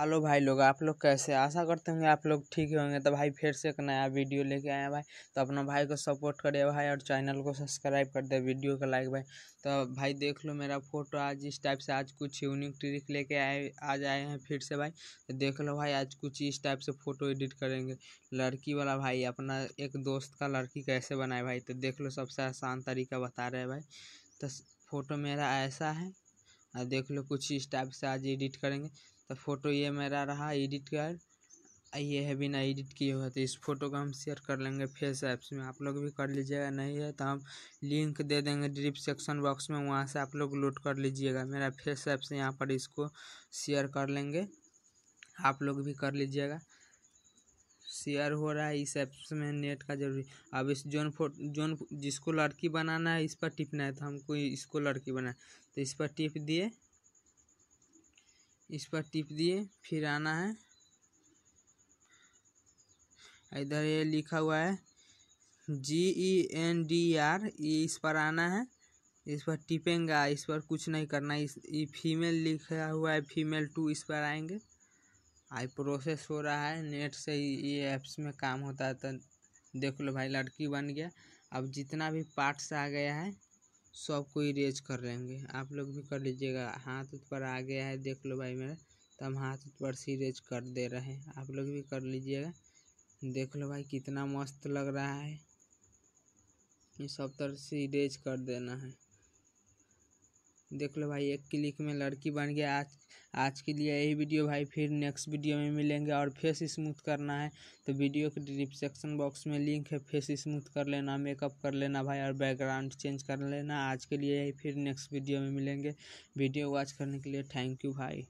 hello भाई लोग आप लोग कैसे आशा करते होंगे आप लोग ठीक होंगे तो भाई फिर से एक नया वीडियो लेके आए भाई तो अपना भाई को सपोर्ट करिए भाई और चैनल को सब्सक्राइब कर दे वीडियो का लाइक भाई तो भाई देख लो मेरा फोटो आज इस टाइप से आज कुछ यूनिक ट्रिक लेके आए आज आए हैं फिर से भाई तो देख लो भाई आज कुछ इस टाइप से फ़ोटो एडिट करेंगे लड़की वाला भाई अपना एक दोस्त का लड़की कैसे बनाए भाई तो देख लो सबसे आसान तरीका बता रहे भाई तो फ़ोटो मेरा ऐसा है देख लो कुछ इस टाइप से आज एडिट करेंगे तो फोटो ये मेरा रहा एडिट कर ये है बिना एडिट किए हुआ तो इस फोटो को हम शेयर कर लेंगे फेस ऐप्स में आप लोग भी कर लीजिएगा नहीं है तो हम लिंक दे देंगे डिस्क्रिप्शन बॉक्स में वहाँ से आप लोग लोड कर लीजिएगा मेरा फेस ऐप से यहाँ पर इसको शेयर कर लेंगे आप लोग भी कर लीजिएगा शेयर हो रहा है इस ऐप्स में नेट का जरूरी अब इस जोन फोटो जोन जिसको लड़की बनाना है इस पर टिपना है तो हमको इसको लड़की बनाए तो इस पर टिप दिए इस पर टिप दिए फिर आना है इधर ये लिखा हुआ है G E N D R इस पर आना है इस पर टिपेंगे इस पर कुछ नहीं करना इस फीमेल लिखा हुआ है फीमेल टू इस पर आएंगे आई प्रोसेस हो रहा है नेट से ये ऐप्स में काम होता है तो देख लो भाई लड़की बन गया अब जितना भी पार्ट्स आ गया है सब कोई इरेज कर लेंगे आप लोग भी कर लीजिएगा हाथ ऊपर आ गया है देख लो भाई मेरा तो हम हाथ ऊपर से इरेज कर दे रहे हैं आप लोग भी कर लीजिएगा देख लो भाई कितना मस्त लग रहा है ये सब तरह से इरेज कर देना है देख लो भाई एक क्लिक में लड़की बन गया आज आज के लिए यही वीडियो भाई फिर नेक्स्ट वीडियो में मिलेंगे और फेस स्मूथ करना है तो वीडियो के डिस्क्रिप्शन बॉक्स में लिंक है फेस स्मूथ कर लेना मेकअप कर लेना भाई और बैकग्राउंड चेंज कर लेना आज के लिए यही फिर नेक्स्ट वीडियो में मिलेंगे वीडियो वॉच करने के लिए थैंक यू भाई